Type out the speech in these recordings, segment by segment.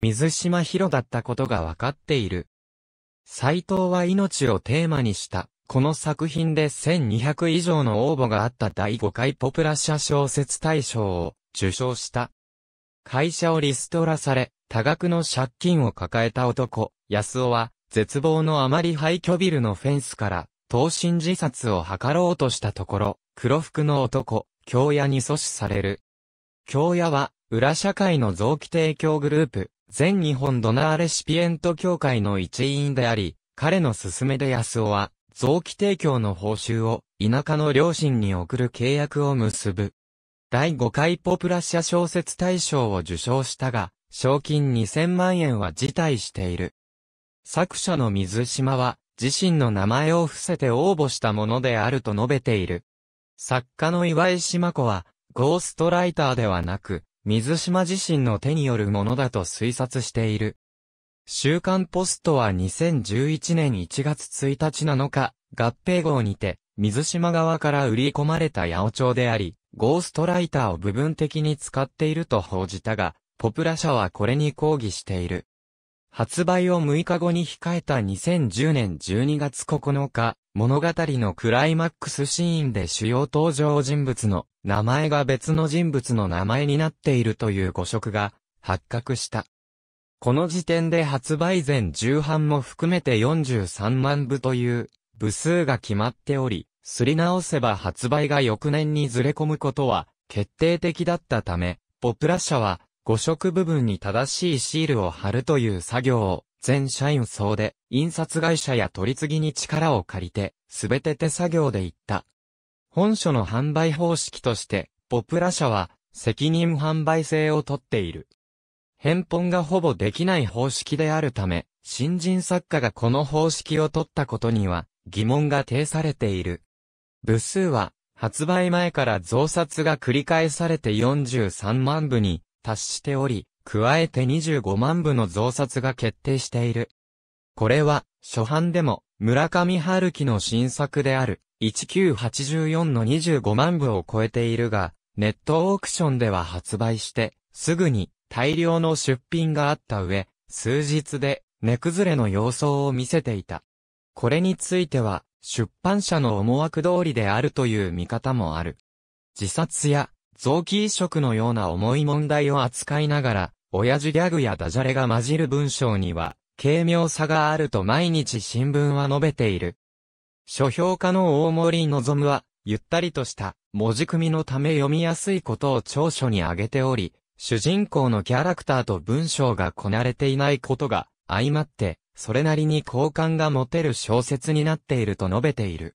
水島広だったことがわかっている。斎藤は命をテーマにした。この作品で1200以上の応募があった第5回ポプラ社小説大賞を受賞した。会社をリストラされ、多額の借金を抱えた男、安尾は、絶望のあまり廃墟ビルのフェンスから、投身自殺を図ろうとしたところ、黒服の男、京屋に阻止される。京屋は、裏社会の臓器提供グループ、全日本ドナーレシピエント協会の一員であり、彼の勧めで安尾は、臓器提供の報酬を田舎の両親に送る契約を結ぶ。第5回ポプラ社小説大賞を受賞したが、賞金2000万円は辞退している。作者の水島は、自身の名前を伏せて応募したものであると述べている。作家の岩井島子は、ゴーストライターではなく、水島自身の手によるものだと推察している。週刊ポストは2011年1月1日7日、合併号にて、水島側から売り込まれた八百長であり、ゴーストライターを部分的に使っていると報じたが、ポプラ社はこれに抗議している。発売を6日後に控えた2010年12月9日、物語のクライマックスシーンで主要登場人物の名前が別の人物の名前になっているという誤植が発覚した。この時点で発売前重版も含めて43万部という部数が決まっており、すり直せば発売が翌年にずれ込むことは決定的だったため、ポプラ社は誤植部分に正しいシールを貼るという作業を全社員総で、印刷会社や取り次ぎに力を借りて、すべて手作業で行った。本書の販売方式として、ポプラ社は、責任販売制をとっている。返本がほぼできない方式であるため、新人作家がこの方式を取ったことには、疑問が呈されている。部数は、発売前から増刷が繰り返されて43万部に達しており、加えて25万部の増刷が決定している。これは、初版でも、村上春樹の新作である、1984の25万部を超えているが、ネットオークションでは発売して、すぐに大量の出品があった上、数日で値崩れの様相を見せていた。これについては、出版社の思惑通りであるという見方もある。自殺や臓器移植のような重い問題を扱いながら、親父ギャグやダジャレが混じる文章には、軽妙さがあると毎日新聞は述べている。書評家の大森望は、ゆったりとした文字組みのため読みやすいことを長所に挙げており、主人公のキャラクターと文章がこなれていないことが相まって、それなりに好感が持てる小説になっていると述べている。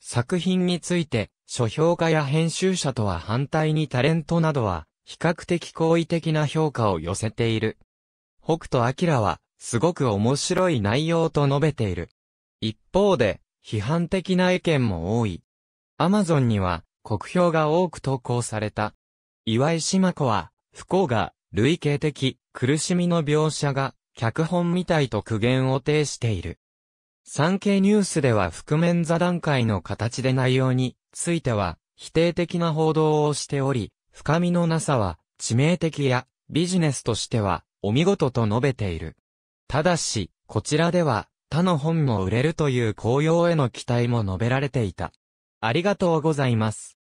作品について、書評家や編集者とは反対にタレントなどは、比較的好意的な評価を寄せている。北斗晶は、すごく面白い内容と述べている。一方で、批判的な意見も多い。アマゾンには、国評が多く投稿された。岩井島子は、不幸が、類型的、苦しみの描写が、脚本みたいと苦言を呈している。産経ニュースでは覆面座談会の形で内容については否定的な報道をしており、深みのなさは、致命的や、ビジネスとしては、お見事と述べている。ただし、こちらでは、他の本も売れるという紅葉への期待も述べられていた。ありがとうございます。